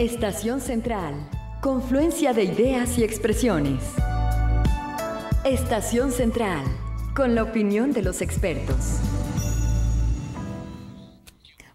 Estación Central. Confluencia de ideas y expresiones. Estación Central. Con la opinión de los expertos.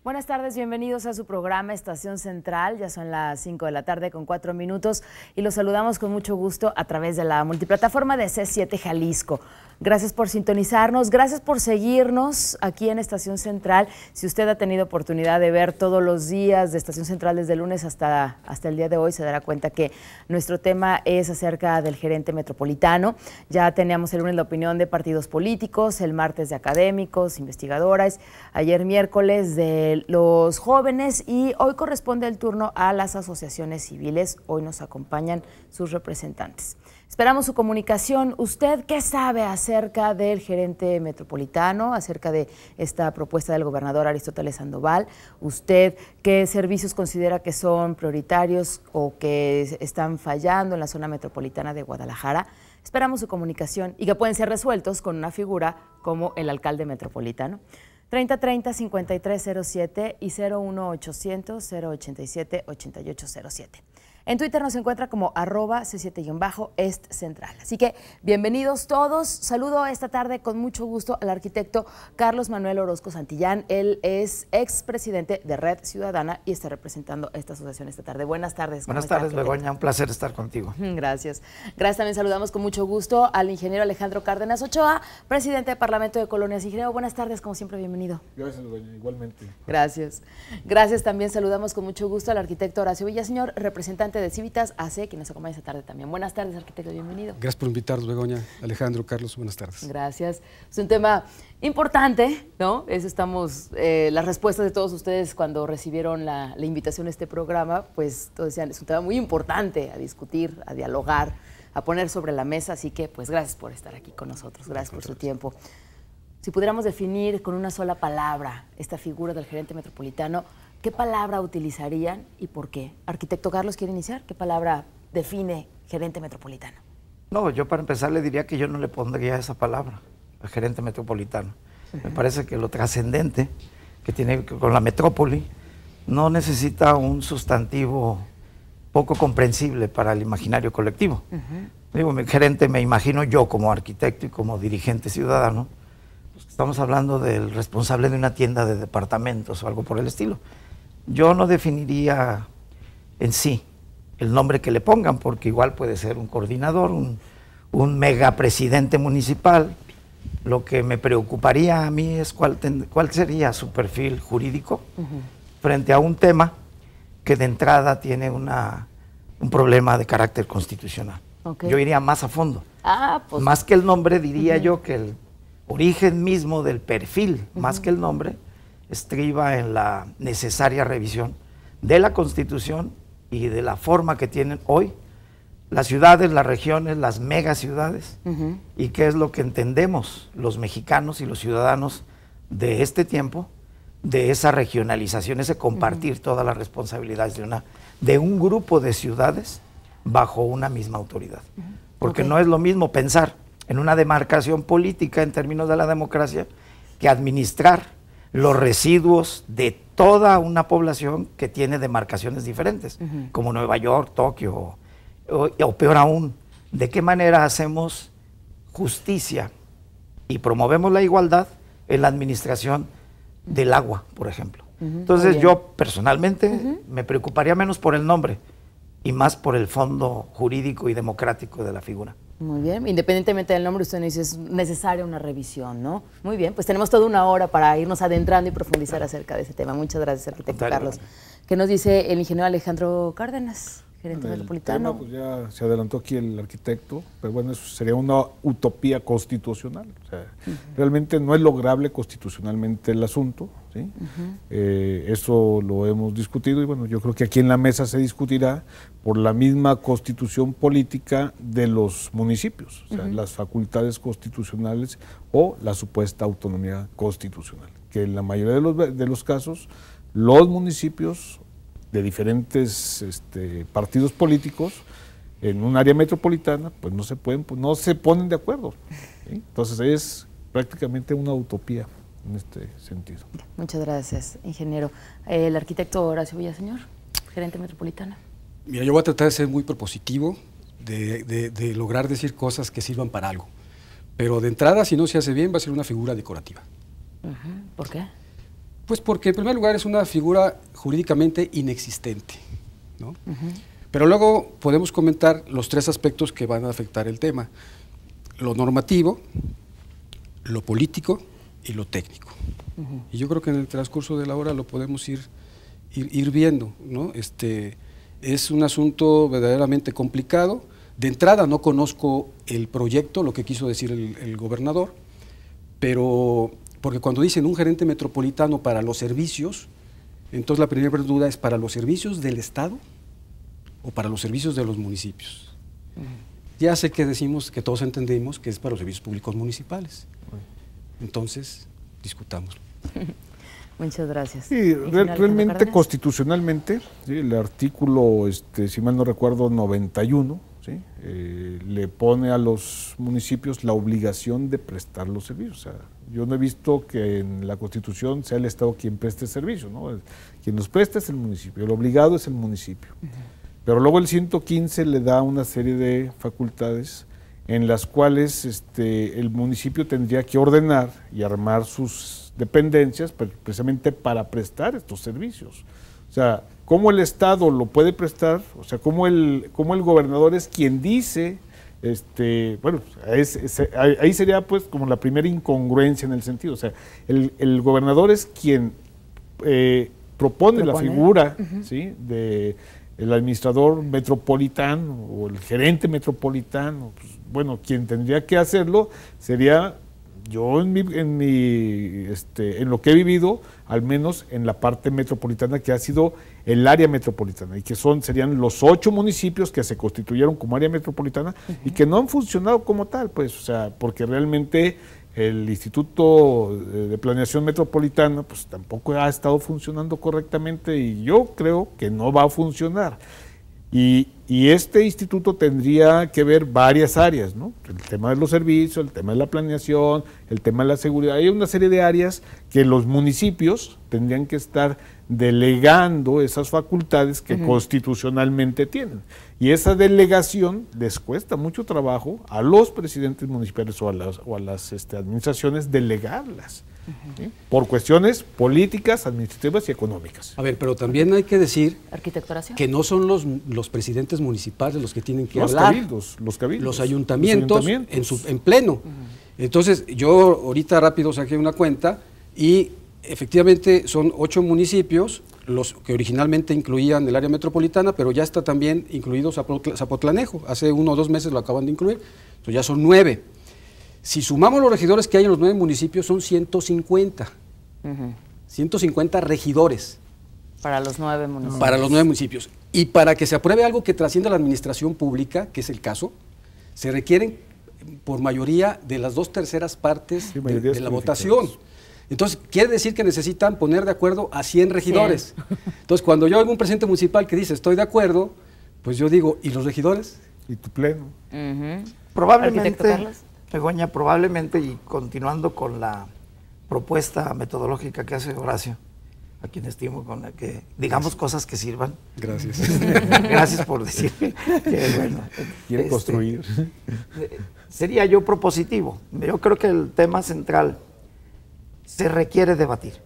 Buenas tardes, bienvenidos a su programa Estación Central. Ya son las 5 de la tarde con 4 minutos y los saludamos con mucho gusto a través de la multiplataforma de C7 Jalisco. Gracias por sintonizarnos, gracias por seguirnos aquí en Estación Central. Si usted ha tenido oportunidad de ver todos los días de Estación Central desde el lunes hasta, hasta el día de hoy, se dará cuenta que nuestro tema es acerca del gerente metropolitano. Ya teníamos el lunes la opinión de partidos políticos, el martes de académicos, investigadoras, ayer miércoles de los jóvenes y hoy corresponde el turno a las asociaciones civiles. Hoy nos acompañan sus representantes. Esperamos su comunicación. ¿Usted qué sabe acerca del gerente metropolitano, acerca de esta propuesta del gobernador Aristóteles Sandoval? ¿Usted qué servicios considera que son prioritarios o que están fallando en la zona metropolitana de Guadalajara? Esperamos su comunicación y que pueden ser resueltos con una figura como el alcalde metropolitano. 3030-5307 y 01800-087-8807. En Twitter nos encuentra como arroba C7-est central. Así que bienvenidos todos. Saludo esta tarde con mucho gusto al arquitecto Carlos Manuel Orozco Santillán. Él es expresidente de Red Ciudadana y está representando esta asociación esta tarde. Buenas tardes. Buenas tardes, Begoña. Un placer estar contigo. Gracias. Gracias. También saludamos con mucho gusto al ingeniero Alejandro Cárdenas Ochoa, presidente del Parlamento de Colonias. Ingeniero, buenas tardes. Como siempre, bienvenido. Gracias, Begoña. Igualmente. Gracias. Gracias. También saludamos con mucho gusto al arquitecto Horacio Villaseñor, representante de Civitas AC, que nos acompaña esta tarde también. Buenas tardes, arquitecto, bienvenido. Gracias por invitarnos, Begoña, Alejandro, Carlos, buenas tardes. Gracias. Es un tema importante, ¿no? es estamos, eh, las respuestas de todos ustedes cuando recibieron la, la invitación a este programa, pues todos decían, es un tema muy importante a discutir, a dialogar, a poner sobre la mesa, así que pues gracias por estar aquí con nosotros, gracias por su tiempo. Si pudiéramos definir con una sola palabra esta figura del gerente metropolitano, ¿qué palabra utilizarían y por qué? Arquitecto Carlos quiere iniciar. ¿Qué palabra define gerente metropolitano? No, yo para empezar le diría que yo no le pondría esa palabra, al gerente metropolitano. Me parece que lo trascendente que tiene con la metrópoli no necesita un sustantivo poco comprensible para el imaginario colectivo. Digo, mi gerente, me imagino yo como arquitecto y como dirigente ciudadano, pues, estamos hablando del responsable de una tienda de departamentos o algo por el estilo yo no definiría en sí el nombre que le pongan, porque igual puede ser un coordinador, un, megapresidente municipal. Lo que me preocuparía a mí es cuál, cuál sería su perfil jurídico frente a un tema que de entrada tiene una, un problema de carácter constitucional. Yo iría más a fondo. Ah, pues. Más que el nombre, diría yo que el origen mismo del perfil, más que el nombre, estriba en la necesaria revisión de la Constitución y de la forma que tienen hoy las ciudades, las regiones, las megaciudades ciudades y qué es lo que entendemos los mexicanos y los ciudadanos de este tiempo de esa regionalización, ese compartir todas las responsabilidades de una de un grupo de ciudades bajo una misma autoridad. Porque no es lo mismo pensar en una demarcación política en términos de la democracia que administrar los residuos de toda una población que tiene demarcaciones diferentes, como Nueva York, Tokio, o, peor aún, de qué manera hacemos justicia y promovemos la igualdad en la administración del agua, por ejemplo. Entonces yo personalmente me preocuparía menos por el nombre y más por el fondo jurídico y democrático de la figura. Muy bien, independientemente del nombre, usted nos dice es necesaria una revisión, ¿no? Muy bien, pues tenemos toda una hora para irnos adentrando y profundizar acerca de ese tema. Muchas gracias, arquitecto Carlos. ¿Qué nos dice el ingeniero Alejandro Cárdenas? el pues ya se adelantó aquí el arquitecto, pero bueno, eso sería una utopía constitucional. Realmente no es lograble constitucionalmente el asunto. Eh, eso lo hemos discutido y bueno, yo creo que aquí en la mesa se discutirá por la misma constitución política de los municipios, o sea, las facultades constitucionales o la supuesta autonomía constitucional, que en la mayoría de los, de los casos los municipios de diferentes este, partidos políticos en un área metropolitana, pues no se pueden, no se ponen de acuerdo. Entonces es prácticamente una utopía en este sentido. Muchas gracias, ingeniero. Eh, el arquitecto Horacio Villaseñor, gerente metropolitana. Mira, yo voy a tratar de ser muy propositivo, de, de lograr decir cosas que sirvan para algo. Pero de entrada, si no se hace bien, va a ser una figura decorativa. ¿Por qué? Pues porque en primer lugar es una figura jurídicamente inexistente. Pero luego podemos comentar los tres aspectos que van a afectar el tema. Lo normativo, lo político y lo técnico. Y yo creo que en el transcurso de la hora lo podemos ir, ir, viendo. ¿no? Este, es un asunto verdaderamente complicado. De entrada no conozco el proyecto, lo que quiso decir el, el gobernador, pero porque cuando dicen un gerente metropolitano para los servicios, entonces la primera duda es para los servicios del Estado o para los servicios de los municipios. Ya sé que decimos, que todos entendemos que es para los servicios públicos municipales. Entonces, discutamos. Muchas gracias. Sí, realmente constitucionalmente, el artículo, este, si mal no recuerdo, 91, ¿sí? Eh, le pone a los municipios la obligación de prestar los servicios. O sea, yo no he visto que en la Constitución sea el Estado quien preste servicio, ¿no? Quien nos presta es el municipio, el obligado es el municipio. Pero luego el 115 le da una serie de facultades en las cuales este, el municipio tendría que ordenar y armar sus dependencias precisamente para prestar estos servicios. O sea, cómo el Estado lo puede prestar, o sea, cómo el, cómo el gobernador es quien dice este, bueno, ahí sería pues como la primera incongruencia en el sentido. O sea, el, gobernador es quien eh, propone, la figura ¿sí? de el administrador metropolitano o el gerente metropolitano. Pues, bueno, quien tendría que hacerlo sería yo en mi, en este, en lo que he vivido, al menos en la parte metropolitana que ha sido el área metropolitana y que son serían los ocho municipios que se constituyeron como área metropolitana y que no han funcionado como tal, pues, o sea, porque realmente el Instituto eh, de Planeación Metropolitana pues tampoco ha estado funcionando correctamente y yo creo que no va a funcionar. Y, este instituto tendría que ver varias áreas, ¿no? El tema de los servicios, el tema de la planeación, el tema de la seguridad. Hay una serie de áreas que los municipios tendrían que estar delegando esas facultades que constitucionalmente tienen. Y esa delegación les cuesta mucho trabajo a los presidentes municipales o a las, las este, administraciones delegarlas. Por cuestiones políticas, administrativas y económicas. A ver, pero también hay que decir que no son los, los presidentes municipales los que tienen que hablar. los cabildos. Los ayuntamientos, En, su, en pleno. Entonces, yo ahorita rápido saqué una cuenta y Efectivamente, son ocho municipios, los que originalmente incluían el área metropolitana, pero ya está también incluido Zapotlanejo. Hace uno o dos meses lo acaban de incluir, entonces ya son nueve. Si sumamos los regidores que hay en los nueve municipios, son 150. 150 regidores. Para los nueve municipios. Para los nueve municipios. Y para que se apruebe algo que trascienda la administración pública, que es el caso, se requieren por mayoría de las dos terceras partes de la votación. Entonces, quiere decir que necesitan poner de acuerdo a 100 regidores. Entonces, cuando yo hago un presidente municipal que dice estoy de acuerdo, pues yo digo, ¿y los regidores? Y tu pleno. Probablemente, Begoña, probablemente, y continuando con la propuesta metodológica que hace Horacio, a quien estimo con la que digamos cosas que sirvan. Gracias. Gracias por decir que, bueno. Quiere este, construir. Eh, sería yo propositivo. Yo creo que el tema central se requiere debatir.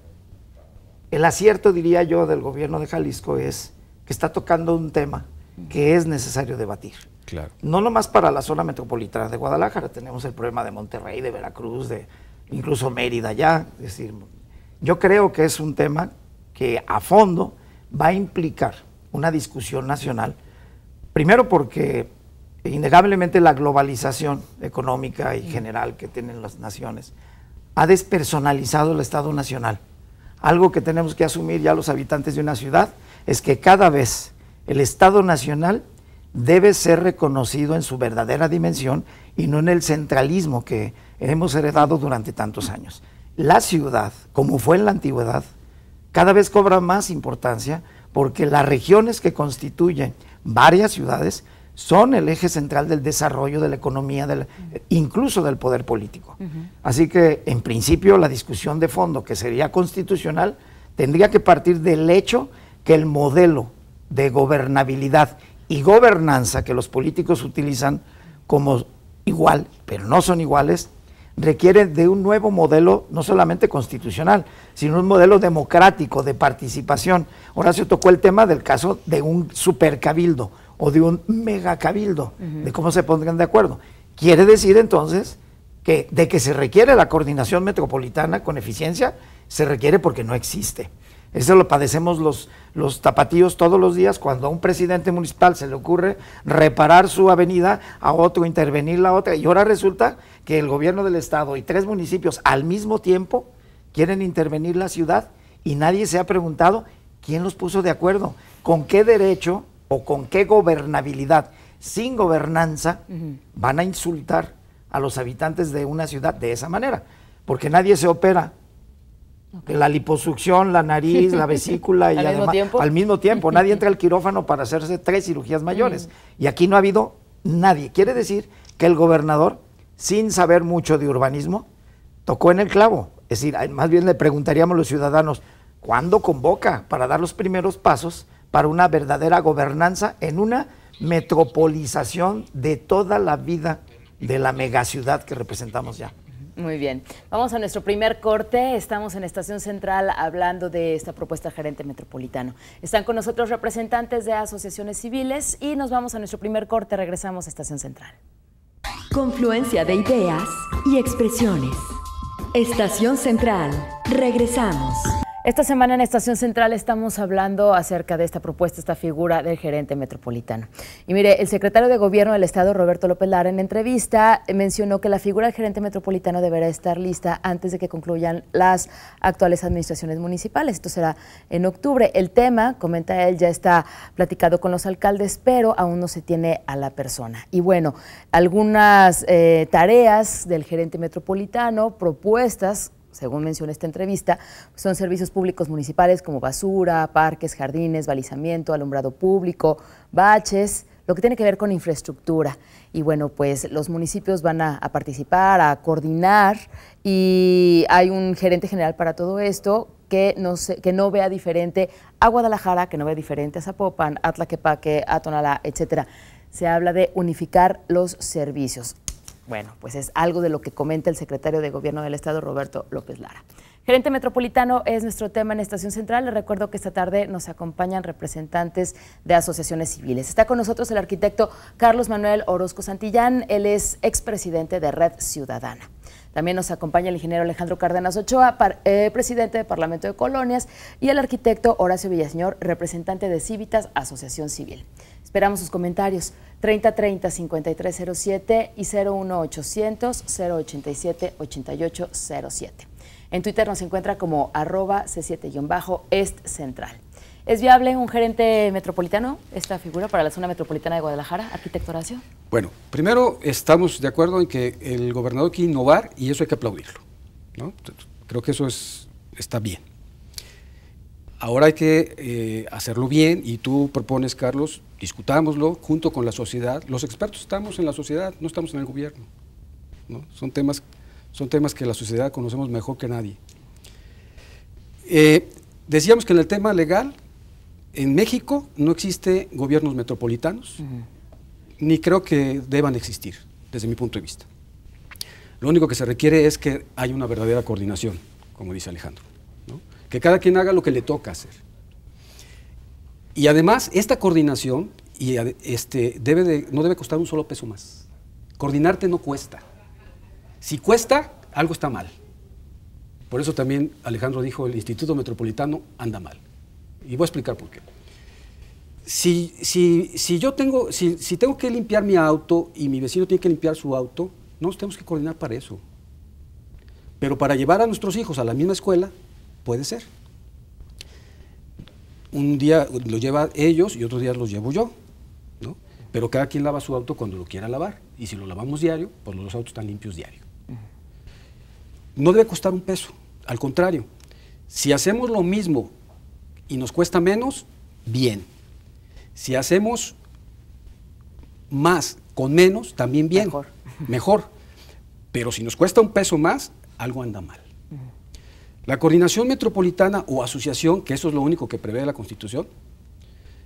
El acierto, diría yo, del gobierno de Jalisco es que está tocando un tema que es necesario debatir. Claro. No nomás para la zona metropolitana de Guadalajara, tenemos el problema de Monterrey, de Veracruz, de incluso Mérida ya. decir, yo creo que es un tema que a fondo va a implicar una discusión nacional, primero porque eh, innegablemente la globalización económica y mm. general que tienen las naciones ha despersonalizado el Estado Nacional. Algo que tenemos que asumir ya los habitantes de una ciudad es que cada vez el Estado Nacional debe ser reconocido en su verdadera dimensión y no en el centralismo que hemos heredado durante tantos años. La ciudad, como fue en la antigüedad, cada vez cobra más importancia porque las regiones que constituyen varias ciudades son el eje central del desarrollo de la economía, del, incluso del poder político. Así que, en principio, la discusión de fondo, que sería constitucional, tendría que partir del hecho que el modelo de gobernabilidad y gobernanza que los políticos utilizan como igual, pero no son iguales, requiere de un nuevo modelo, no solamente constitucional, sino un modelo democrático de participación. Ahora se tocó el tema del caso de un supercabildo, o de un megacabildo, de cómo se pongan de acuerdo. Quiere decir entonces que de que se requiere la coordinación metropolitana con eficiencia, se requiere porque no existe. Eso lo padecemos los, los tapatíos todos los días cuando a un presidente municipal se le ocurre reparar su avenida, a otro intervenir la otra, y ahora resulta que el gobierno del estado y tres municipios al mismo tiempo quieren intervenir la ciudad y nadie se ha preguntado quién los puso de acuerdo, con qué derecho o con qué gobernabilidad, sin gobernanza, van a insultar a los habitantes de una ciudad de esa manera, porque nadie se opera. La liposucción, la nariz, la vesícula y ¿Al además al mismo tiempo, nadie entra al quirófano para hacerse tres cirugías mayores. Y aquí no ha habido nadie. Quiere decir que el gobernador, sin saber mucho de urbanismo, tocó en el clavo. Es decir, más bien le preguntaríamos a los ciudadanos, ¿cuándo convoca para dar los primeros pasos? para una verdadera gobernanza en una metropolización de toda la vida de la megaciudad que representamos ya. Muy bien. Vamos a nuestro primer corte. Estamos en Estación Central hablando de esta propuesta gerente metropolitano. Están con nosotros representantes de asociaciones civiles y nos vamos a nuestro primer corte. Regresamos a Estación Central. Confluencia de ideas y expresiones. Estación Central. Regresamos. Esta semana en Estación Central estamos hablando acerca de esta propuesta, esta figura del gerente metropolitano. Y mire, el secretario de Gobierno del Estado, Roberto López Lara, en entrevista eh, mencionó que la figura del gerente metropolitano deberá estar lista antes de que concluyan las actuales administraciones municipales. Esto será en octubre. El tema, comenta él, ya está platicado con los alcaldes, pero aún no se tiene a la persona. Y bueno, algunas eh, tareas del gerente metropolitano, propuestas según menciona esta entrevista, son servicios públicos municipales como basura, parques, jardines, balizamiento, alumbrado público, baches, lo que tiene que ver con infraestructura. Y bueno, pues los municipios van a, participar, a coordinar y hay un gerente general para todo esto que no, que no vea diferente a Guadalajara, que no vea diferente a Zapopan, Atlaquepaque, Tlaquepaque, etcétera. Se habla de unificar los servicios. Bueno, pues es algo de lo que comenta el secretario de Gobierno del Estado, Roberto López Lara. Gerente Metropolitano es nuestro tema en Estación Central. Les recuerdo que esta tarde nos acompañan representantes de asociaciones civiles. Está con nosotros el arquitecto Carlos Manuel Orozco Santillán. Él es expresidente de Red Ciudadana. También nos acompaña el ingeniero Alejandro Cárdenas Ochoa, eh, presidente del Parlamento de Colonias, y el arquitecto Horacio Villaseñor, representante de Civitas Asociación Civil. Esperamos sus comentarios. 3030-5307 y 01800-087-8807. En Twitter nos encuentra como arroba c 7 estcentral ¿Es viable un gerente metropolitano, esta figura, para la zona metropolitana de Guadalajara, arquitecto Horacio? Bueno, primero estamos de acuerdo en que el gobernador quiere innovar y eso hay que aplaudirlo. Creo que eso es, está bien. Ahora hay que eh, hacerlo bien y tú propones, Carlos, discutámoslo junto con la sociedad. Los expertos estamos en la sociedad, no estamos en el gobierno. Son, temas, son temas que la sociedad conocemos mejor que nadie. Eh, decíamos que en el tema legal, en México no existe gobiernos metropolitanos, ni creo que deban existir, desde mi punto de vista. Lo único que se requiere es que haya una verdadera coordinación, como dice Alejandro. Que cada quien haga lo que le toca hacer. Y además, esta coordinación y este, debe no debe costar un solo peso más. Coordinarte no cuesta. Si cuesta, algo está mal. Por eso también Alejandro dijo, el Instituto Metropolitano anda mal. Y voy a explicar por qué. Si, yo tengo, si, si tengo que limpiar mi auto y mi vecino tiene que limpiar su auto, nos tenemos que coordinar para eso. Pero para llevar a nuestros hijos a la misma escuela, puede ser un día lo lleva ellos y otro día los llevo yo, ¿no? Pero cada quien lava su auto cuando lo quiera lavar. Y si lo lavamos diario, pues los autos están limpios diario. No debe costar un peso, al contrario. Si hacemos lo mismo y nos cuesta menos, bien. Si hacemos más con menos, también bien. Mejor. Mejor. Pero si nos cuesta un peso más, algo anda mal. La coordinación metropolitana o asociación, que eso es lo único que prevé la Constitución,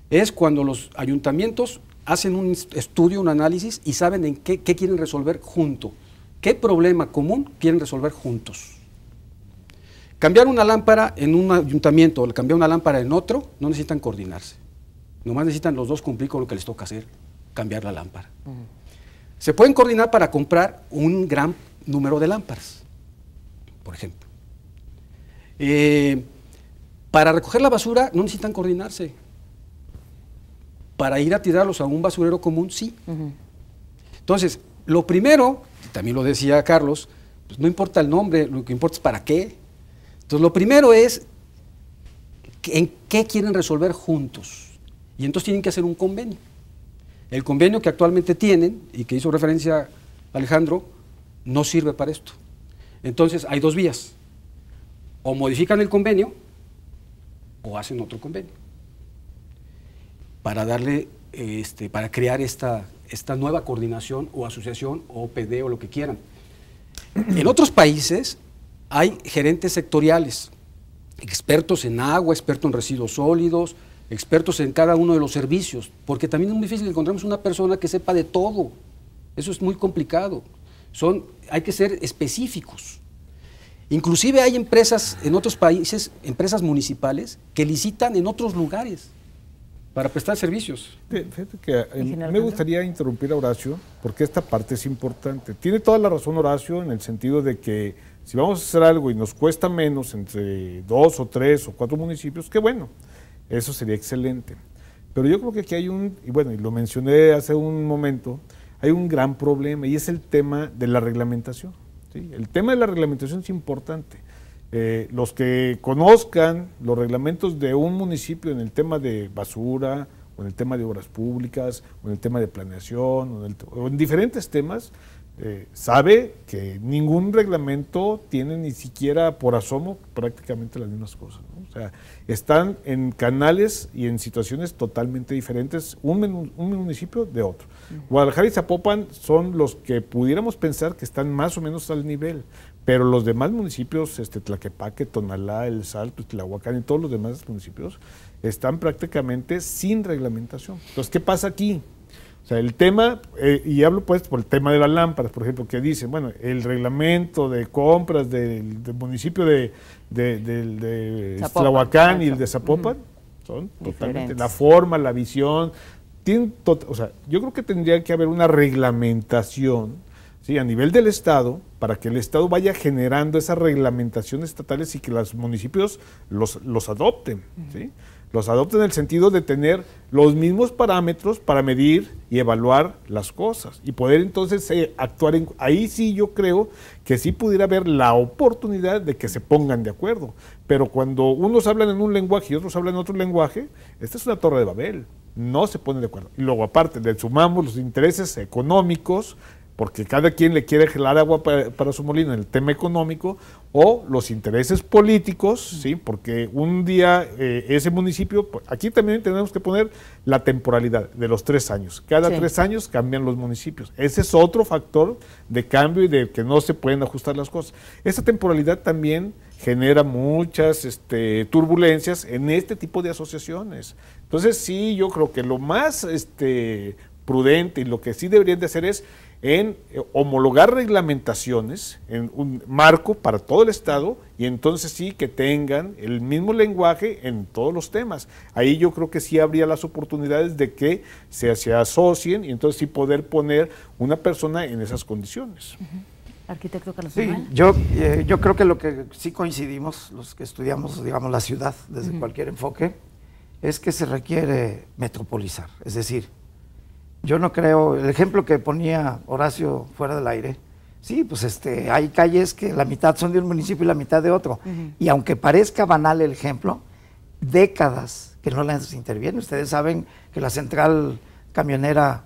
es cuando los ayuntamientos hacen un estudio, un análisis y saben en qué, quieren resolver junto, qué problema común quieren resolver juntos. Cambiar una lámpara en un ayuntamiento o cambiar una lámpara en otro, no necesitan coordinarse. Nomás necesitan los dos cumplir con lo que les toca hacer, cambiar la lámpara. Se pueden coordinar para comprar un gran número de lámparas, por ejemplo. Eh, para recoger la basura no necesitan coordinarse. Para ir a tirarlos a un basurero común, sí. Entonces, lo primero, también lo decía Carlos, pues no importa el nombre, lo que importa es para qué. Entonces, lo primero es en qué quieren resolver juntos. Y entonces tienen que hacer un convenio. El convenio que actualmente tienen y que hizo referencia Alejandro no sirve para esto. Entonces, hay dos vías o modifican el convenio o hacen otro convenio para darle, este, para crear esta, esta nueva coordinación o asociación o PD o lo que quieran. En otros países hay gerentes sectoriales, expertos en agua, expertos en residuos sólidos, expertos en cada uno de los servicios, porque también es muy difícil encontrar una persona que sepa de todo. Eso es muy complicado. Son, hay que ser específicos. Inclusive hay empresas en otros países, empresas municipales, que licitan en otros lugares para prestar servicios. Eh, me gustaría interrumpir a Horacio, porque esta parte es importante. Tiene toda la razón Horacio en el sentido de que si vamos a hacer algo y nos cuesta menos entre dos o tres o cuatro municipios, qué bueno, eso sería excelente. Pero yo creo que aquí hay un, y bueno, y lo mencioné hace un momento, hay un gran problema y es el tema de la reglamentación. El tema de la reglamentación es importante. Eh, los que conozcan los reglamentos de un municipio en el tema de basura, o en el tema de obras públicas, o en el tema de planeación, o en diferentes temas, eh, sabe que ningún reglamento tiene ni siquiera por asomo prácticamente las mismas cosas. O sea, están en canales y en situaciones totalmente diferentes un, municipio de otro. Guadalajara y Zapopan son los que pudiéramos pensar que están más o menos al nivel, pero los demás municipios, este, Tlaquepaque, Tonalá, El Salto, Tlahuacán y todos los demás municipios están prácticamente sin reglamentación. Entonces, ¿qué pasa aquí? O sea, el tema, eh, y hablo pues por el tema de las lámparas, por ejemplo, que dicen, bueno, el reglamento de compras del, municipio de, de, Tlahuacán y el de Zapopan, son totalmente, la forma, la visión, tienen o sea, yo creo que tendría que haber una reglamentación, ¿sí? A nivel del Estado, para que el Estado vaya generando esas reglamentaciones estatales y que los municipios los, los adopten, ¿sí? Los adopten en el sentido de tener los mismos parámetros para medir y evaluar las cosas y poder entonces eh, actuar en... Ahí sí yo creo que sí pudiera haber la oportunidad de que se pongan de acuerdo, pero cuando unos hablan en un lenguaje y otros hablan en otro lenguaje, esta es una torre de Babel, no se ponen de acuerdo. Y luego aparte le sumamos los intereses económicos, porque cada quien le quiere gelar agua para, para su molino en el tema económico, o los intereses políticos, ¿sí? porque un día eh, ese municipio, pues, aquí también tenemos que poner la temporalidad de los tres años. Cada tres años cambian los municipios. Ese es otro factor de cambio y de que no se pueden ajustar las cosas. Esa temporalidad también genera muchas este, turbulencias en este tipo de asociaciones. Entonces sí, yo creo que lo más este, prudente y lo que sí deberían de hacer es en eh, homologar reglamentaciones, en un marco para todo el Estado, y entonces sí que tengan el mismo lenguaje en todos los temas. Ahí yo creo que sí habría las oportunidades de que se, asocien y entonces sí poder poner una persona en esas condiciones. Arquitecto Carlos yo, eh, yo creo que lo que sí coincidimos, los que estudiamos, digamos, la ciudad desde cualquier enfoque, es que se requiere metropolizar, es decir, yo no creo, el ejemplo que ponía Horacio fuera del aire, sí, pues este, hay calles que la mitad son de un municipio y la mitad de otro. Y aunque parezca banal el ejemplo, décadas que no las interviene. Ustedes saben que la central camionera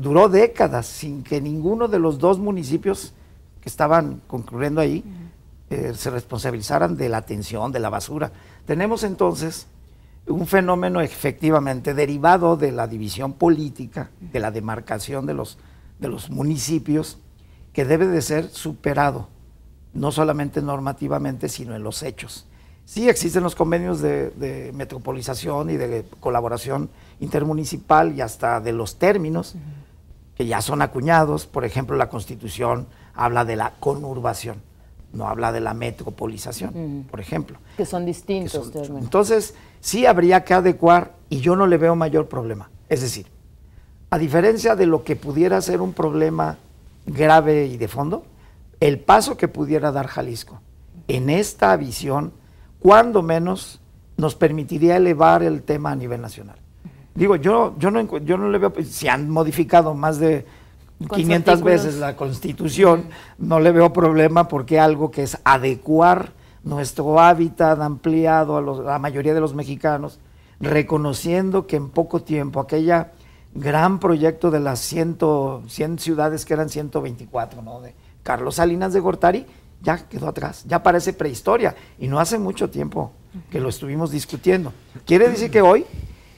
duró décadas sin que ninguno de los dos municipios que estaban concluyendo ahí eh, se responsabilizaran de la atención, de la basura. Tenemos entonces un fenómeno efectivamente derivado de la división política, de la demarcación de los, de los municipios, que debe de ser superado, no solamente normativamente, sino en los hechos. Sí existen los convenios de, metropolización y de colaboración intermunicipal y hasta de los términos, que ya son acuñados, por ejemplo, la Constitución habla de la conurbación, no habla de la metropolización, por ejemplo. Que son distintos. entonces, sí habría que adecuar y yo no le veo mayor problema. Es decir, a diferencia de lo que pudiera ser un problema grave y de fondo, el paso que pudiera dar Jalisco en esta visión, cuando menos, nos permitiría elevar el tema a nivel nacional. Digo, yo, yo, no, le veo, pues, si han modificado más de 500 veces la constitución, no le veo problema porque algo que es adecuar nuestro hábitat ampliado a, la mayoría de los mexicanos, reconociendo que en poco tiempo aquella gran proyecto de las 100, ciudades que eran 124, ¿no? De Carlos Salinas de Gortari, ya quedó atrás, ya parece prehistoria y no hace mucho tiempo que lo estuvimos discutiendo. Quiere decir que hoy,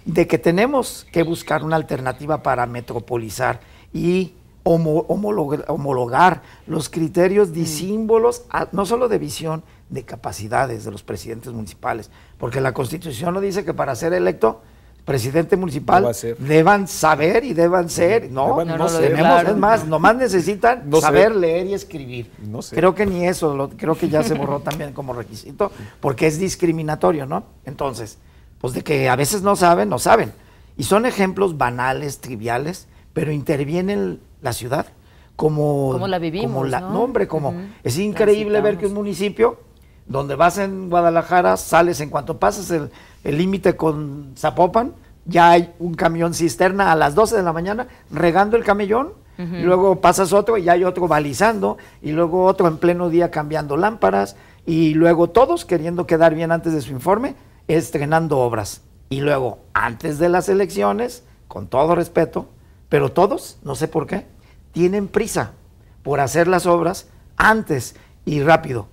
de que tenemos que buscar una alternativa para metropolizar y homologar, homologar los criterios disímbolos, no solo de visión, de capacidades de los presidentes municipales, porque la Constitución no dice que para ser electo presidente municipal deban saber y deban ser, no, no, es más, nomás necesitan saber leer y escribir. No Creo que ni eso, creo que ya se borró también como requisito, porque es discriminatorio, ¿no? Entonces, pues de que a veces no saben, no saben. Y son ejemplos banales, triviales, pero intervienen la ciudad como, como la vivimos. Como la, ¿no? como es increíble ver que un municipio donde vas en Guadalajara, sales, en cuanto pasas el límite con Zapopan, ya hay un camión cisterna a las 12 de la mañana regando el camellón, y luego pasas otro y hay otro balizando, y luego otro en pleno día cambiando lámparas, y luego todos queriendo quedar bien antes de su informe, estrenando obras. Y luego, antes de las elecciones, con todo respeto, pero todos, no sé por qué, tienen prisa por hacer las obras antes y rápido.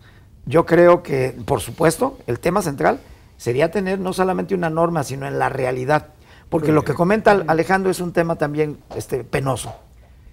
Yo creo que, por supuesto, el tema central sería tener no solamente una norma, sino en la realidad. Porque lo que comenta Alejandro es un tema también este, penoso.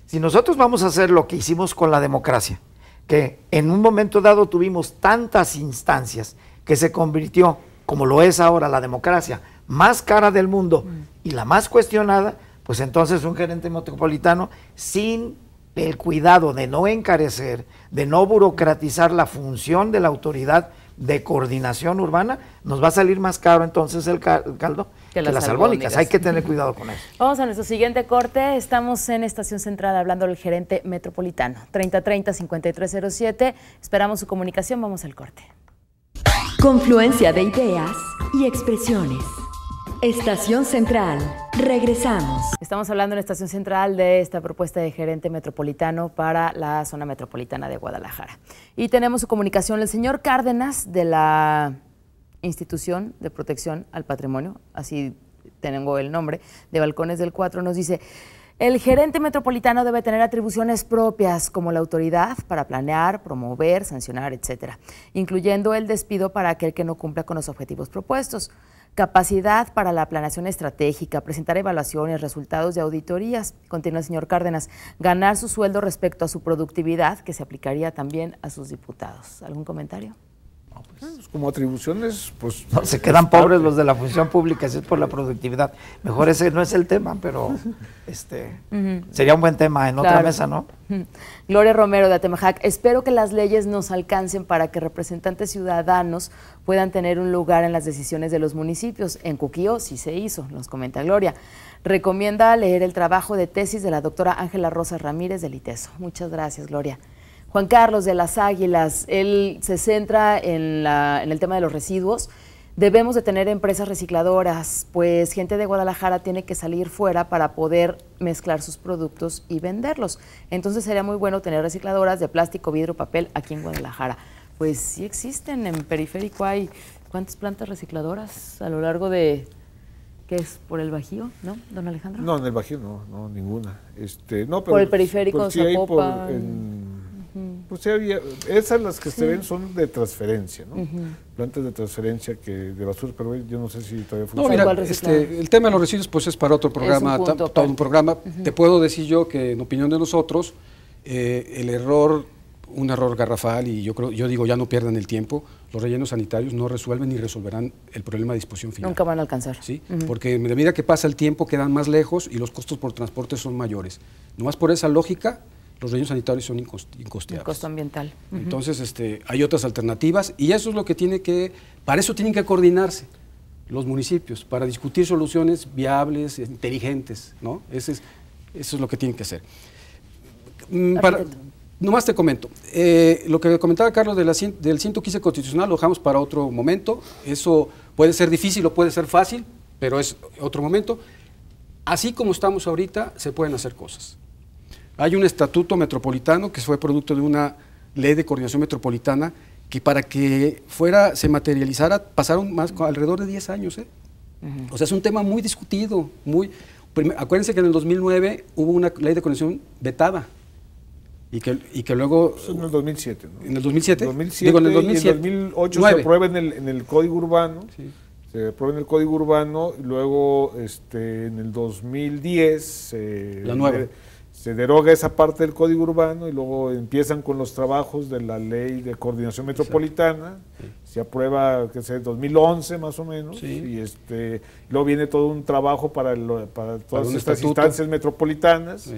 Si nosotros vamos a hacer lo que hicimos con la democracia, que en un momento dado tuvimos tantas instancias que se convirtió, como lo es ahora la democracia, más cara del mundo y la más cuestionada, pues entonces un gerente metropolitano sin el cuidado de no encarecer, de no burocratizar la función de la autoridad de coordinación urbana, nos va a salir más caro entonces el caldo que, las, albólicas. albónicas. Hay que tener cuidado con eso. Vamos a nuestro siguiente corte. Estamos en Estación Central hablando del gerente metropolitano. 3030-5307. Esperamos su comunicación. Vamos al corte. Confluencia de ideas y expresiones. Estación Central. Regresamos. Estamos hablando en Estación Central de esta propuesta de gerente metropolitano para la zona metropolitana de Guadalajara. Y tenemos su comunicación el señor Cárdenas de la Institución de Protección al Patrimonio, así tengo el nombre, de Balcones del 4, nos dice... El gerente metropolitano debe tener atribuciones propias como la autoridad para planear, promover, sancionar, etcétera, incluyendo el despido para aquel que no cumpla con los objetivos propuestos capacidad para la planeación estratégica, presentar evaluaciones, resultados de auditorías, continúa el señor Cárdenas, ganar su sueldo respecto a su productividad, que se aplicaría también a sus diputados. ¿Algún comentario? Pues, pues, como atribuciones, pues... se quedan pobres los de la función pública, si es por la productividad. Mejor ese no es el tema, pero este sería un buen tema en otra mesa, ¿no? Gloria Romero de Atemajac, espero que las leyes nos alcancen para que representantes ciudadanos puedan tener un lugar en las decisiones de los municipios. En Cuquío sí se hizo, nos comenta Gloria. Recomienda leer el trabajo de tesis de la doctora Ángela Rosa Ramírez del ITESO. Muchas gracias, Gloria. Juan Carlos de las Águilas, él se centra en, el tema de los residuos. Debemos de tener empresas recicladoras, pues gente de Guadalajara tiene que salir fuera para poder mezclar sus productos y venderlos. Entonces sería muy bueno tener recicladoras de plástico, vidrio, papel aquí en Guadalajara. Pues sí existen, en periférico hay cuántas plantas recicladoras a lo largo de ¿Qué es por el Bajío, ¿no, don Alejandro? No, en el Bajío no, ninguna. Este, no, pero por el pues, periférico, pues, pues había, esas las que se ven son de transferencia, ¿no? Plantas de transferencia que de basura, pero yo no sé si todavía funciona. No, mira, este, el tema de los residuos pues es para otro programa, un programa. Te puedo decir yo que en opinión de nosotros, eh, el error, un error garrafal, y yo creo, yo digo ya no pierdan el tiempo, los rellenos sanitarios no resuelven ni resolverán el problema de disposición final. Nunca van a alcanzar. Sí, porque de medida que pasa el tiempo quedan más lejos y los costos por transporte son mayores. No más por esa lógica los rellenos sanitarios son incosteables. costo ambiental. Entonces, este, hay otras alternativas y eso es lo que tiene que, para eso tienen que coordinarse los municipios, para discutir soluciones viables, inteligentes, ¿no? es, eso es lo que tienen que hacer. Mm, nomás te comento, eh, lo que comentaba Carlos del 115 constitucional lo dejamos para otro momento, eso puede ser difícil o puede ser fácil, pero es otro momento. Así como estamos ahorita, se pueden hacer cosas. Hay un estatuto metropolitano que fue producto de una ley de coordinación metropolitana que para que fuera, se materializara, pasaron más alrededor de 10 años. ¿eh? O sea, es un tema muy discutido. muy Acuérdense que en el 2009 hubo una ley de coordinación vetada. Y que, y que luego... Eso en el 2007. ¿no? ¿En el 2007? Digo, en el 2007. Y en el 2008 se aprueba en el, Código Urbano. Se aprueba en el Código Urbano y luego este, en el 2010... la nueva se deroga esa parte del código urbano y luego empiezan con los trabajos de la ley de coordinación metropolitana, se aprueba, qué sé, 2011 más o menos, y este, luego viene todo un trabajo para, todas estas instancias metropolitanas,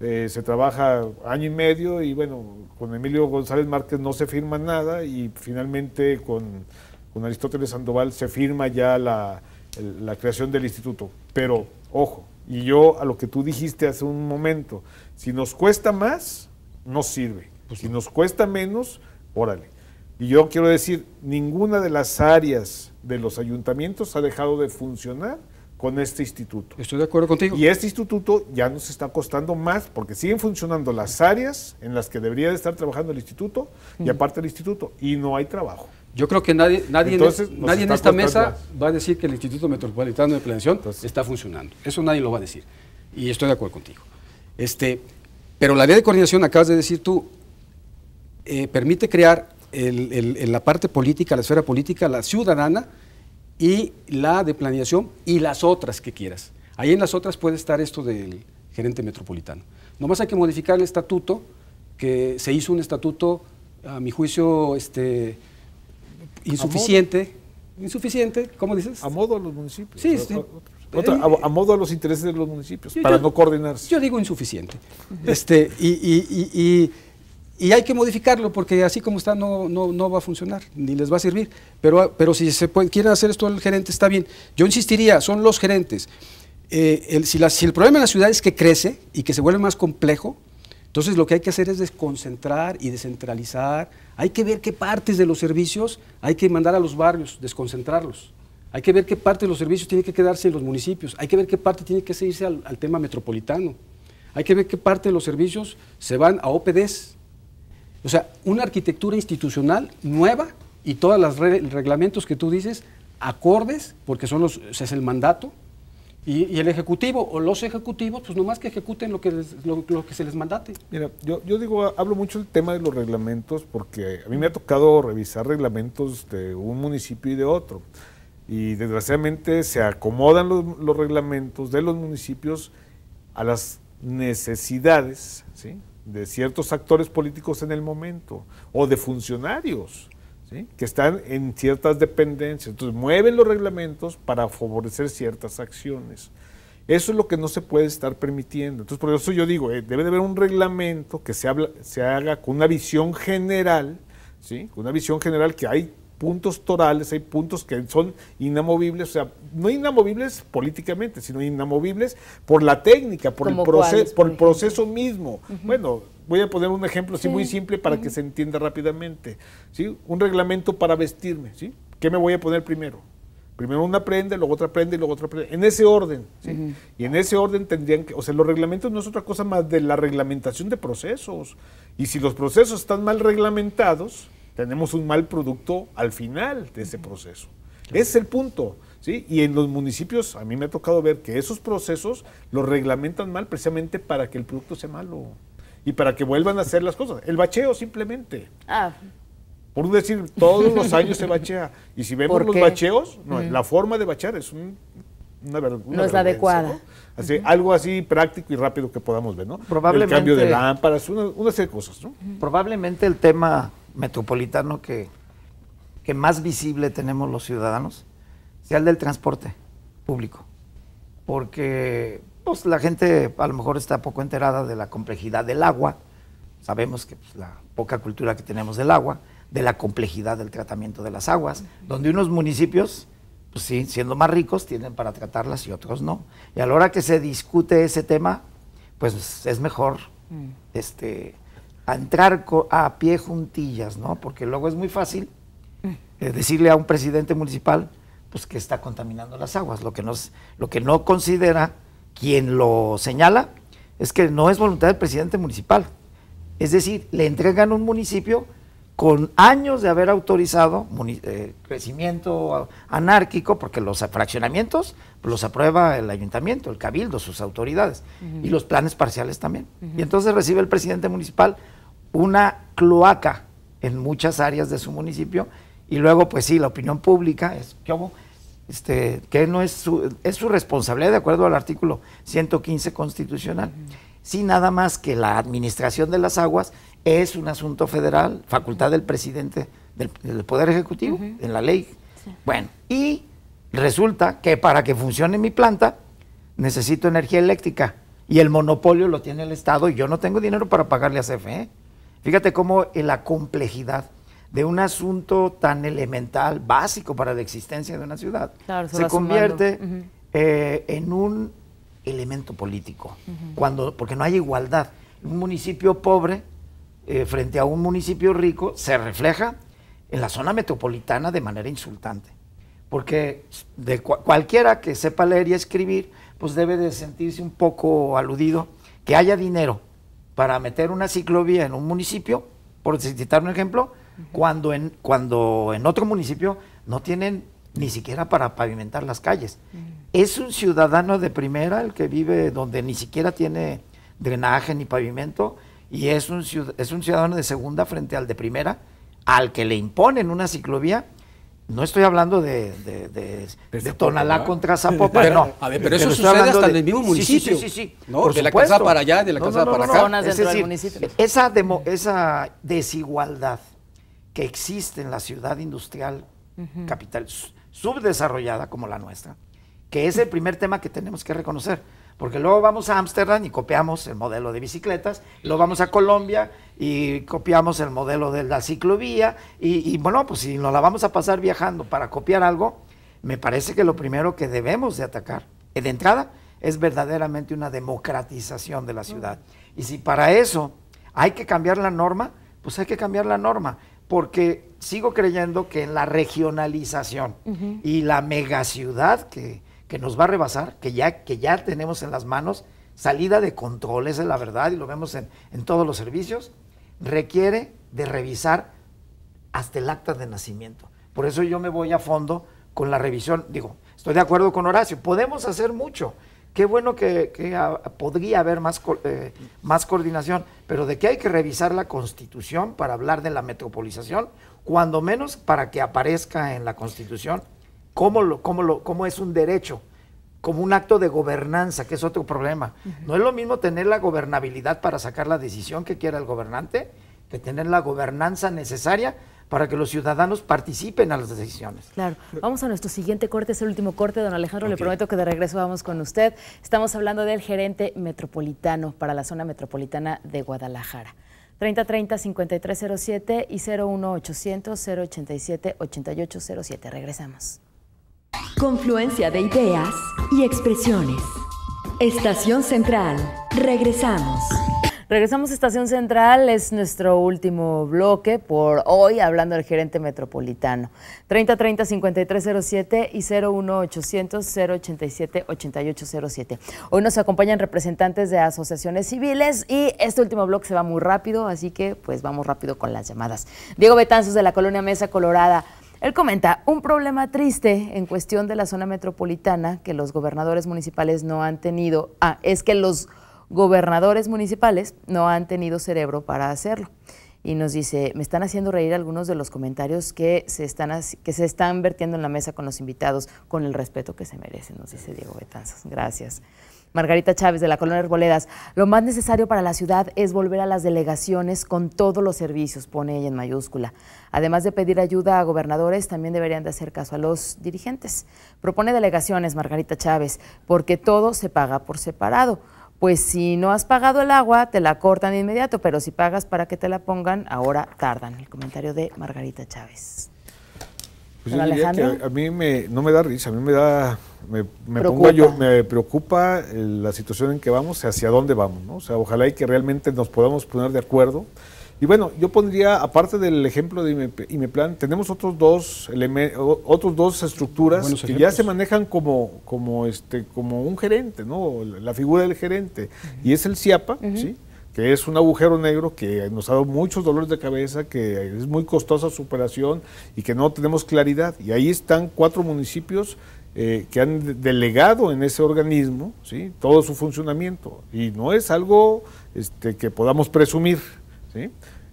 eh, se trabaja año y medio y bueno, con Emilio González Márquez no se firma nada y finalmente con, con Aristóteles Sandoval se firma ya la creación del instituto, pero ojo, y yo a lo que tú dijiste hace un momento, si nos cuesta más, no sirve. Pues si nos cuesta menos, órale. Y yo quiero decir, ninguna de las áreas de los ayuntamientos ha dejado de funcionar con este instituto. Estoy de acuerdo contigo. Y este instituto ya nos está costando más porque siguen funcionando las áreas en las que debería de estar trabajando el instituto y aparte el instituto y no hay trabajo. Yo creo que nadie, nadie, en, esta mesa va a decir que el Instituto Metropolitano de Planeación está funcionando. Eso nadie lo va a decir. Y estoy de acuerdo contigo. Este, pero la ley de coordinación, acabas de decir tú, eh, permite crear el, la parte política, la esfera política, la ciudadana y la de planeación y las otras que quieras. Ahí en las otras puede estar esto del gerente metropolitano. Nomás hay que modificar el estatuto, que se hizo un estatuto, a mi juicio, este, insuficiente. Insuficiente, ¿cómo dices? A modo de los municipios. Sí, eh, a, modo de los intereses de los municipios, para no coordinarse. Yo digo insuficiente. este, y, y, y, y, hay que modificarlo porque así como está no, va a funcionar, ni les va a servir. Pero, pero si se quieren hacer esto el gerente, está bien. Yo insistiría, son los gerentes. Eh, si, si el problema en la ciudad es que crece y que se vuelve más complejo, entonces lo que hay que hacer es desconcentrar y descentralizar. Hay que ver qué partes de los servicios hay que mandar a los barrios, desconcentrarlos. Hay que ver qué parte de los servicios tiene que quedarse en los municipios. Hay que ver qué parte tiene que seguirse al, tema metropolitano. Hay que ver qué parte de los servicios se van a OPDs. O sea, una arquitectura institucional nueva y todos los reglamentos que tú dices acordes, porque son los, es el mandato, y, el ejecutivo o los ejecutivos, pues nomás que ejecuten lo que, lo, que se les mandate. Mira, yo, yo digo, hablo mucho del tema de los reglamentos porque a mí me ha tocado revisar reglamentos de un municipio y de otro. Y desgraciadamente se acomodan los, los reglamentos de los municipios a las necesidades ¿sí? de ciertos actores políticos en el momento o de funcionarios que están en ciertas dependencias. Entonces mueven los reglamentos para favorecer ciertas acciones. Eso es lo que no se puede estar permitiendo. Entonces, por eso yo digo, eh, debe de haber un reglamento que se, habla, se haga con una visión general, ¿sí? Con una visión general que hay puntos torales, hay puntos que son inamovibles, o sea, no inamovibles políticamente, sino inamovibles por la técnica, por, el, proceso, por, el proceso mismo. Bueno, voy a poner un ejemplo así muy simple para que se entienda rápidamente. ¿sí? Un reglamento para vestirme. ¿sí? ¿Qué me voy a poner primero? Primero una prenda, luego otra prenda y luego otra prenda. En ese orden. ¿sí? Y en ese orden tendrían que. O sea, los reglamentos no es otra cosa más de la reglamentación de procesos. Y si los procesos están mal reglamentados, tenemos un mal producto al final de ese proceso. Ese es el punto. ¿sí? Y en los municipios, a mí me ha tocado ver que esos procesos los reglamentan mal precisamente para que el producto sea malo y para que vuelvan a hacer las cosas. El bacheo simplemente. Ah. Por decir, todos los años se bachea. Y si vemos los bacheos, la forma de bachear es una, vergüenza. no es adecuada. Algo así práctico y rápido que podamos ver, ¿no? Probablemente, el cambio de lámparas, una, serie de cosas, ¿no? Probablemente el tema metropolitano que, que más visible tenemos los ciudadanos sea el del transporte público. Porque pues la gente a lo mejor está poco enterada de la complejidad del agua. Sabemos que pues, la poca cultura que tenemos del agua, de la complejidad del tratamiento de las aguas, donde unos municipios, pues sí, siendo más ricos, tienen para tratarlas y otros no. Y a la hora que se discute ese tema, pues es mejor mm. este, entrar a pie juntillas, ¿no? Porque luego es muy fácil mm. eh, decirle a un presidente municipal pues que está contaminando las aguas, lo que, nos, lo que no considera quien lo señala es que no es voluntad del presidente municipal. Es decir, le entregan un municipio con años de haber autorizado eh, crecimiento anárquico, porque los fraccionamientos los aprueba el ayuntamiento, el cabildo, sus autoridades, y los planes parciales también. Y entonces recibe el presidente municipal una cloaca en muchas áreas de su municipio, y luego, pues sí, la opinión pública es, ¿qué este, que no es su, es su responsabilidad de acuerdo al artículo 115 constitucional. si nada más que la administración de las aguas es un asunto federal, facultad del presidente del, Poder Ejecutivo, en la ley. Bueno, y resulta que para que funcione mi planta necesito energía eléctrica y el monopolio lo tiene el Estado y yo no tengo dinero para pagarle a CFE. Fíjate cómo la complejidad de un asunto tan elemental, básico para la existencia de una ciudad, se, convierte eh, en un elemento político, cuando, porque no hay igualdad. Un municipio pobre eh, frente a un municipio rico se refleja en la zona metropolitana de manera insultante, porque de cualquiera que sepa leer y escribir, pues debe de sentirse un poco aludido que haya dinero para meter una ciclovía en un municipio, por citar un ejemplo, cuando en, cuando en otro municipio no tienen ni siquiera para pavimentar las calles. Mm. Es un ciudadano de primera el que vive donde ni siquiera tiene drenaje ni pavimento y es un, es un ciudadano de segunda frente al de primera, al que le imponen una ciclovía no estoy hablando de, de, Tonalá contra Zapopan, pero, no. A ver, pero eso sucede hasta en el mismo municipio. Sí, sí, sí. de la casa para allá, de la casa para acá. Es esa, demo, esa desigualdad que existe en la ciudad industrial capital subdesarrollada como la nuestra, que es el primer tema que tenemos que reconocer. Porque luego vamos a Ámsterdam y copiamos el modelo de bicicletas, luego vamos a Colombia y copiamos el modelo de la ciclovía, y, y bueno, pues si nos la vamos a pasar viajando para copiar algo, me parece que lo primero que debemos de atacar, eh, de entrada, es verdaderamente una democratización de la ciudad. Y si para eso hay que cambiar la norma, pues hay que cambiar la norma porque sigo creyendo que en la regionalización y la megaciudad que, que nos va a rebasar, que ya, que ya tenemos en las manos, salida de control, esa es la verdad, y lo vemos en todos los servicios, requiere de revisar hasta el acta de nacimiento. Por eso yo me voy a fondo con la revisión, digo, estoy de acuerdo con Horacio, podemos hacer mucho, Qué bueno que, podría haber más, eh, más coordinación, pero de qué hay que revisar la constitución para hablar de la metropolización, cuando menos para que aparezca en la constitución cómo, cómo, cómo es un derecho, como un acto de gobernanza, que es otro problema. No es lo mismo tener la gobernabilidad para sacar la decisión que quiera el gobernante, que tener la gobernanza necesaria para que los ciudadanos participen a las decisiones. Claro, vamos a nuestro siguiente corte, es el último corte, don Alejandro, le prometo que de regreso vamos con usted. Estamos hablando del gerente metropolitano para la zona metropolitana de Guadalajara. 3030-5307 y 01800-087-8807. Regresamos. Confluencia de ideas y expresiones. Estación Central. Regresamos. Regresamos a Estación Central, es nuestro último bloque por hoy, hablando del gerente metropolitano. 3030-5307 y 01800-087-8807. Hoy nos acompañan representantes de asociaciones civiles y este último bloque se va muy rápido, así que pues vamos rápido con las llamadas. Diego Betanzos de la colonia Mesa Colorada. Él comenta, un problema triste en cuestión de la zona metropolitana que los gobernadores municipales no han tenido, ah, es que los gobernadores municipales no han tenido cerebro para hacerlo. Y nos dice, me están haciendo reír algunos de los comentarios que se están, que se están vertiendo en la mesa con los invitados, con el respeto que se merecen, nos dice Diego Betanzas. Gracias. Margarita Chávez de la Colonia Arboledas, lo más necesario para la ciudad es volver a las delegaciones con todos los servicios, pone ella en mayúscula. Además de pedir ayuda a gobernadores, también deberían de hacer caso a los dirigentes. Propone delegaciones, Margarita Chávez, porque todo se paga por separado pues si no has pagado el agua, te la cortan de inmediato, pero si pagas para que te la pongan, ahora tardan. El comentario de Margarita Chávez. Pues a, mí me, no me da risa, a mí me da, me, preocupa. yo, me preocupa la situación en que vamos y hacia dónde vamos, O sea, ojalá y que realmente nos podamos poner de acuerdo y bueno, yo pondría, aparte del ejemplo de IMEPLAN, tenemos otros dos, otros dos estructuras que ya se manejan como, como, este, como un gerente, ¿no? la figura del gerente. Y es el CIAPA, ¿sí? que es un agujero negro que nos ha dado muchos dolores de cabeza, que es muy costosa su operación y que no tenemos claridad. Y ahí están cuatro municipios eh, que han delegado en ese organismo ¿sí? todo su funcionamiento. Y no es algo este, que podamos presumir. ¿sí?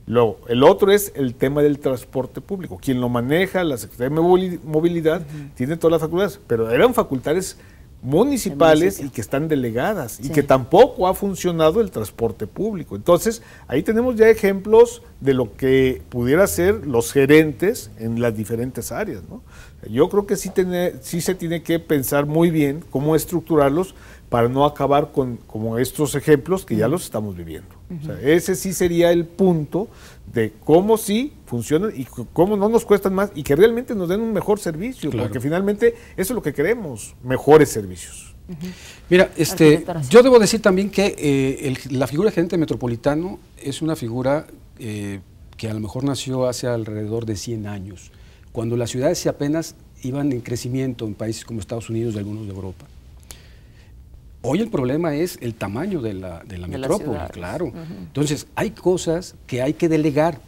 Luego, el otro es el tema del transporte público. Quien lo maneja, la Secretaría de Movilidad, tiene todas las facultades, pero eran facultades municipales y que están delegadas y que tampoco ha funcionado el transporte público. Entonces, ahí tenemos ya ejemplos de lo que pudiera ser los gerentes en las diferentes áreas. ¿no? Yo creo que sí, se tiene que pensar muy bien cómo estructurarlos para no acabar con estos ejemplos que ya los estamos viviendo. ese sí sería el punto de cómo sí funcionan y cómo no nos cuestan más y que realmente nos den un mejor servicio, porque finalmente eso es lo que queremos, mejores servicios. Mira, este, yo debo decir también que eh, la figura de gerente metropolitano es una figura eh, que a lo mejor nació hace alrededor de 100 años cuando las ciudades apenas iban en crecimiento en países como Estados Unidos y algunos de Europa. Hoy el problema es el tamaño de la, de la metrópoli, claro. Entonces, hay cosas que hay que delegar.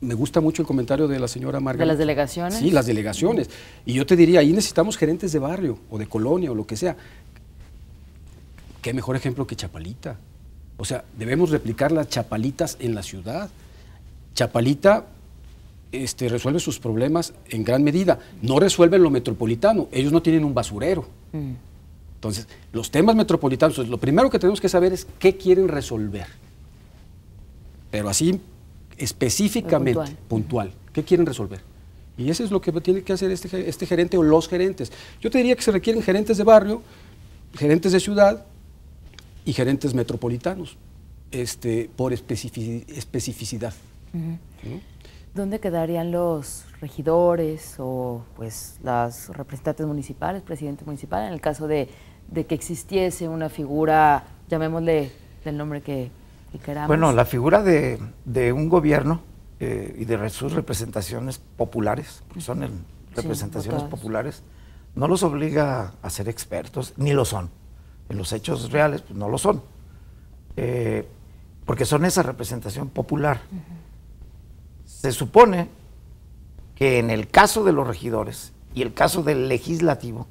Me gusta mucho el comentario de la señora Margarita. ¿De las delegaciones? Sí, las delegaciones. Y yo te diría, ahí necesitamos gerentes de barrio o de colonia o lo que sea. Qué mejor ejemplo que Chapalita. O sea, debemos replicar las chapalitas en la ciudad. Chapalita este, resuelve sus problemas en gran medida. No resuelve lo metropolitano, ellos no tienen un basurero. Mm. Entonces, los temas metropolitanos, pues, lo primero que tenemos que saber es qué quieren resolver. Pero así, específicamente, puntual. ¿Qué quieren resolver? Y eso es lo que tiene que hacer este, este, gerente o los gerentes. Yo te diría que se requieren gerentes de barrio, gerentes de ciudad y gerentes metropolitanos, este, por especificidad. ¿Dónde quedarían los regidores o pues las representantes municipales, presidente municipal, en el caso de, que existiese una figura, llamémosle del nombre que, queramos? Bueno, la figura de, un gobierno eh, y de sus representaciones populares, porque son representaciones populares, no los obliga a ser expertos, ni lo son. En los hechos reales, pues no lo son. Eh, porque son esa representación popular. Se supone que en el caso de los regidores y el caso del legislativo,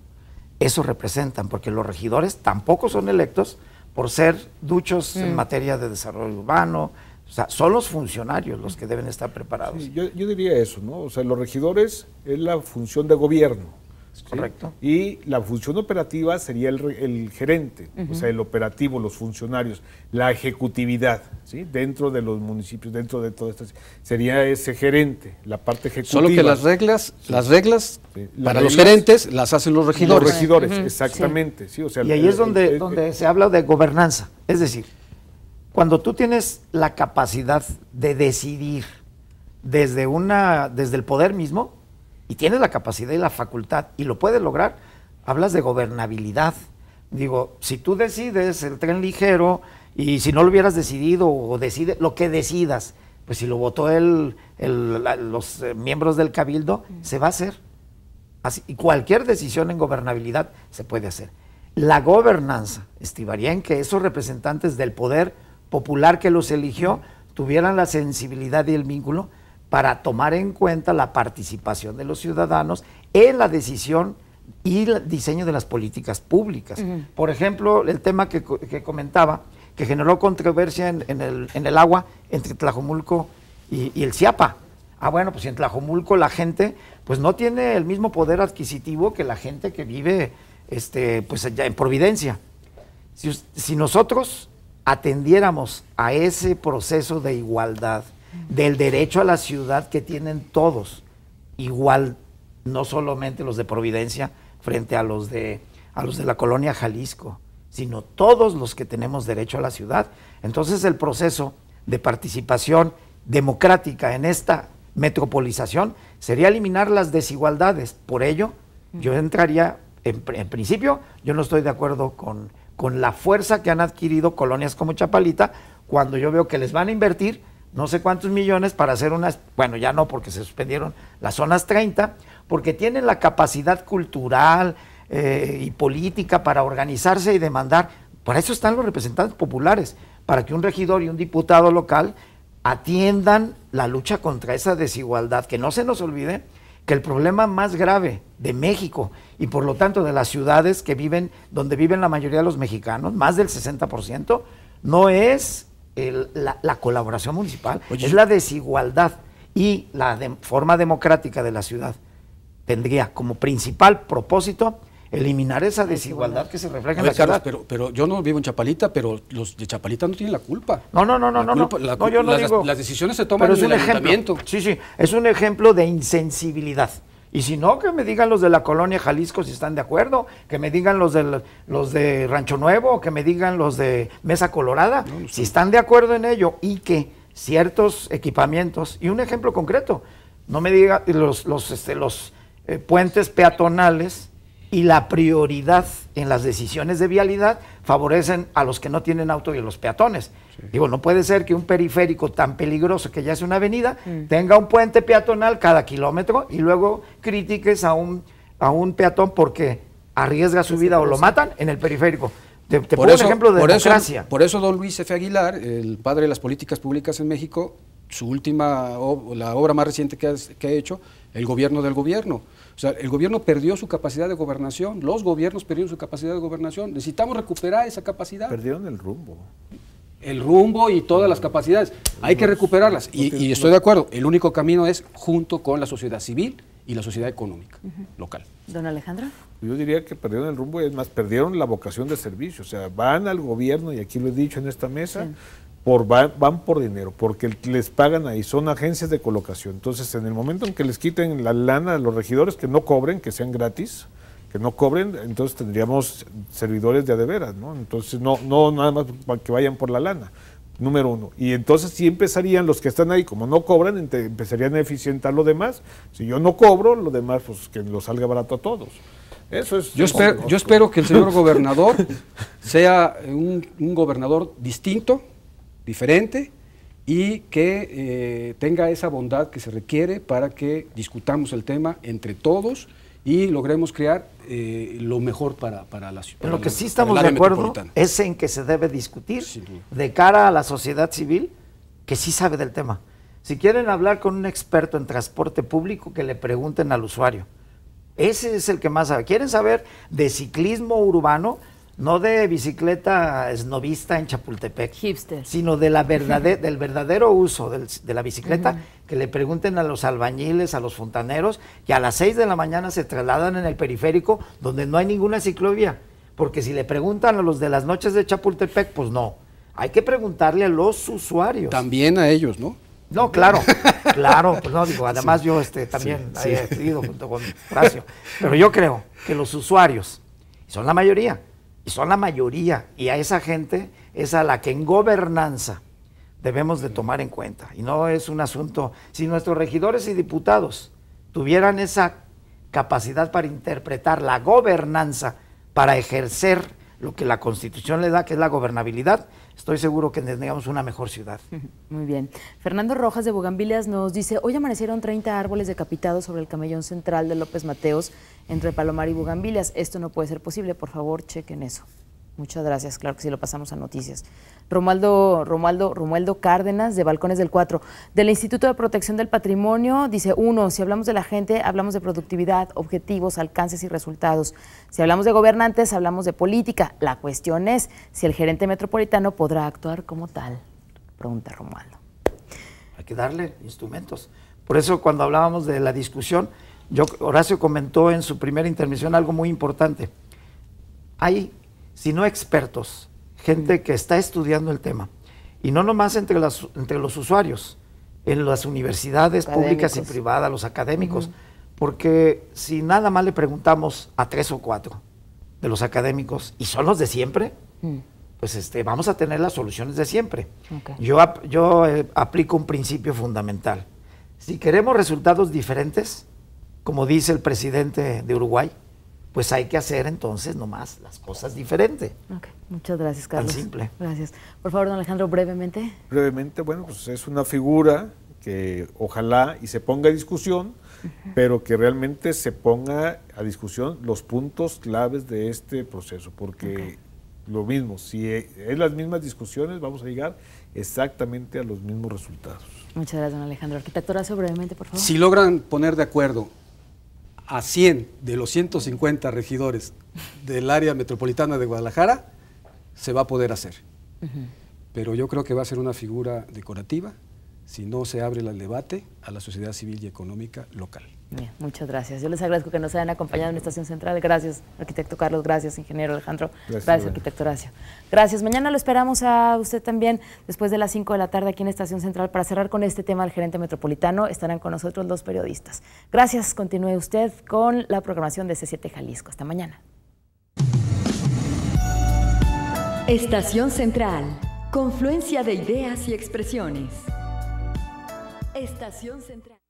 eso representan, porque los regidores tampoco son electos por ser duchos en mm. materia de desarrollo urbano. O sea, son los funcionarios los que deben estar preparados. yo, yo diría eso, ¿no? O sea, los regidores es la función de gobierno Correcto. Y la función operativa sería el, gerente, o sea, el operativo, los funcionarios, la ejecutividad, ¿sí? Dentro de los municipios, dentro de todo esto. Sería ese gerente, la parte ejecutiva. Solo que las reglas, las reglas para los gerentes las hacen los regidores. Los regidores, exactamente. Sí. o sea, y ahí es eh, donde, eh, eh, donde se habla de gobernanza. Es decir, cuando tú tienes la capacidad de decidir desde, una, desde el poder mismo, y tiene la capacidad y la facultad y lo puedes lograr, hablas de gobernabilidad. Digo, si tú decides el tren ligero y si no lo hubieras decidido o decide lo que decidas, pues si lo votó el, los eh, miembros del cabildo, mm. se va a hacer. Así, y cualquier decisión en gobernabilidad se puede hacer. La gobernanza estimaría en que esos representantes del poder popular que los eligió mm. tuvieran la sensibilidad y el vínculo para tomar en cuenta la participación de los ciudadanos en la decisión y el diseño de las políticas públicas. Por ejemplo, el tema que, comentaba, que generó controversia en, el, agua entre Tlajomulco y, el CIAPA. Ah, bueno, pues en Tlajomulco la gente pues no tiene el mismo poder adquisitivo que la gente que vive este, pues en Providencia. si nosotros atendiéramos a ese proceso de igualdad, del derecho a la ciudad que tienen todos, igual no solamente los de Providencia frente a los de, a los de la colonia Jalisco, sino todos los que tenemos derecho a la ciudad. Entonces el proceso de participación democrática en esta metropolización sería eliminar las desigualdades. Por ello, yo entraría, en, principio, yo no estoy de acuerdo con, con la fuerza que han adquirido colonias como Chapalita, cuando yo veo que les van a invertir no sé cuántos millones para hacer unas, bueno, ya no porque se suspendieron las zonas 30, porque tienen la capacidad cultural eh, y política para organizarse y demandar. Para eso están los representantes populares, para que un regidor y un diputado local atiendan la lucha contra esa desigualdad, que no se nos olvide que el problema más grave de México y por lo tanto de las ciudades que viven, donde viven la mayoría de los mexicanos, más del 60%, no es el, la, la, colaboración municipal, es la desigualdad y la forma democrática de la ciudad. Tendría como principal propósito eliminar esa desigualdad que se refleja en la ciudad. Pero, pero yo no vivo en Chapalita, pero los de Chapalita no tienen la culpa. No, no, no, no, no. las, decisiones se toman en el un Sí, sí, es un ejemplo de insensibilidad. Y si no, que me digan los de la colonia Jalisco si están de acuerdo, que me digan los de, los de Rancho Nuevo, que me digan los de Mesa Colorada, si están de acuerdo en ello y que ciertos equipamientos, y un ejemplo concreto, no me diga los, los, este, los eh, puentes peatonales y la prioridad en las decisiones de vialidad favorecen a los que no tienen auto y a los peatones. Digo, no puede ser que un periférico tan peligroso que ya es una avenida mm. tenga un puente peatonal cada kilómetro y luego critiques a un, a un peatón porque arriesga su vida o lo matan en el periférico. Te, te por ejemplo de por democracia. Eso, por eso don Luis F. Aguilar, el padre de las políticas públicas en México, su última, la obra más reciente que ha, que ha hecho, el gobierno del gobierno. O sea, el gobierno perdió su capacidad de gobernación, los gobiernos perdieron su capacidad de gobernación. Necesitamos recuperar esa capacidad. Perdieron el rumbo. El rumbo y todas las capacidades. Hay que recuperarlas. Y, estoy de acuerdo, el único camino es junto con la sociedad civil y la sociedad económica local. Don Alejandro. Yo diría que perdieron el rumbo y es más, perdieron la vocación de servicio. O sea, van al gobierno, y aquí lo he dicho en esta mesa, por, van, por dinero, porque les pagan ahí, son agencias de colocación. Entonces, en el momento en que les quiten la lana a los regidores, que no cobren, que sean gratis, que no cobren, entonces tendríamos servidores de adeveras, ¿no? Entonces, no, no nada más para que vayan por la lana, número uno. Y entonces si empezarían los que están ahí, como no cobran, empezarían a eficientar lo demás. Si yo no cobro, lo demás, pues que lo salga barato a todos. Eso es yo, espero, yo espero que el señor gobernador sea un, un gobernador distinto, diferente y que eh, tenga esa bondad que se requiere para que discutamos el tema entre todos y logremos crear eh, lo mejor para, la ciudad. En Lo que sí estamos de acuerdo es en que se debe discutir de cara a la sociedad civil que sí sabe del tema. Si quieren hablar con un experto en transporte público, que le pregunten al usuario. Ese es el que más sabe. ¿Quieren saber de ciclismo urbano? no de bicicleta esnovista en Chapultepec, sino de la del verdadero uso de la bicicleta, que le pregunten a los albañiles, a los fontaneros, que a las 6 de la mañana se trasladan en el periférico donde no hay ninguna ciclovía, porque si le preguntan a los de las noches de Chapultepec, pues no, hay que preguntarle a los usuarios. También a ellos, ¿no? No, claro, claro, pues digo, además yo este, también he ido junto con Horacio, pero yo creo que los usuarios, son la mayoría, y son la mayoría, y a esa gente es a la que en gobernanza debemos de tomar en cuenta. Y no es un asunto, si nuestros regidores y diputados tuvieran esa capacidad para interpretar la gobernanza, para ejercer lo que la Constitución le da, que es la gobernabilidad, estoy seguro que tendríamos una mejor ciudad. Muy bien. Fernando Rojas de Bogambilias nos dice, hoy amanecieron 30 árboles decapitados sobre el camellón central de López Mateos entre Palomar y Bugambilias. Esto no puede ser posible, por favor, chequen eso. Muchas gracias, claro que sí, lo pasamos a noticias. Romualdo, Romualdo, Romualdo Cárdenas, de Balcones del 4, del Instituto de Protección del Patrimonio, dice, uno, si hablamos de la gente, hablamos de productividad, objetivos, alcances y resultados. Si hablamos de gobernantes, hablamos de política. La cuestión es si el gerente metropolitano podrá actuar como tal, pregunta Romualdo. Hay que darle instrumentos. Por eso cuando hablábamos de la discusión, Horacio comentó en su primera intervención algo muy importante. Hay, si no expertos, gente que está estudiando el tema. Y no nomás entre, entre los usuarios, en las universidades públicas y privadas, los académicos. Porque si nada más le preguntamos a tres o cuatro de los académicos, y son los de siempre, mm. pues este, vamos a tener las soluciones de siempre. Yo, yo eh, aplico un principio fundamental. Si queremos resultados diferentes, como dice el presidente de Uruguay, pues hay que hacer entonces nomás las cosas diferentes. Muchas gracias, Carlos. simple. Gracias. Por favor, don Alejandro, brevemente. Brevemente, bueno, pues es una figura que ojalá y se ponga a discusión, pero que realmente se ponga a discusión los puntos claves de este proceso, porque lo mismo, si e, es las mismas discusiones, vamos a llegar exactamente a los mismos resultados. Muchas gracias, don Alejandro. Arquitecto, brevemente, por favor. Si logran poner de acuerdo a 100 de los 150 regidores del área metropolitana de Guadalajara, se va a poder hacer. Pero yo creo que va a ser una figura decorativa si no se abre el debate a la sociedad civil y económica local muchas gracias. Yo les agradezco que nos hayan acompañado en Estación Central. Gracias, arquitecto Carlos. Gracias, ingeniero Alejandro. Gracias, arquitecto Horacio. Gracias. Mañana lo esperamos a usted también después de las 5 de la tarde aquí en Estación Central para cerrar con este tema al gerente metropolitano. Estarán con nosotros los periodistas. Gracias. Continúe usted con la programación de C7 Jalisco. Hasta mañana. Estación Central. Confluencia de ideas y expresiones. Estación Central.